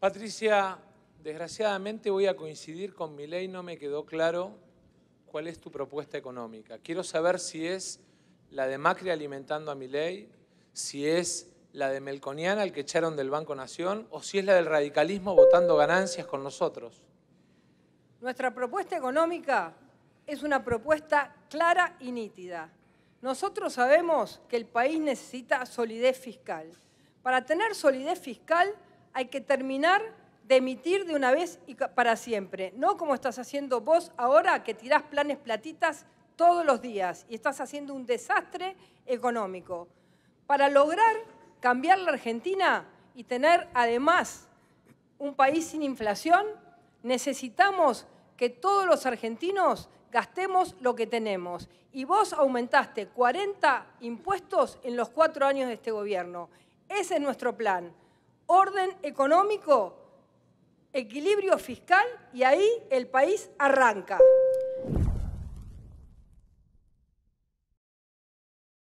Patricia, desgraciadamente voy a coincidir con mi ley, no me quedó claro cuál es tu propuesta económica. Quiero saber si es la de Macri alimentando a mi ley, si es la de Melconian al que echaron del Banco Nación, o si es la del radicalismo votando ganancias con nosotros. Nuestra propuesta económica es una propuesta clara y nítida. Nosotros sabemos que el país necesita solidez fiscal. Para tener solidez fiscal hay que terminar de emitir de una vez y para siempre. No como estás haciendo vos ahora, que tirás planes platitas todos los días y estás haciendo un desastre económico. Para lograr cambiar la Argentina y tener además un país sin inflación, necesitamos que todos los argentinos gastemos lo que tenemos. Y vos aumentaste 40 impuestos en los cuatro años de este gobierno. Ese es nuestro plan orden económico, equilibrio fiscal y ahí el país arranca.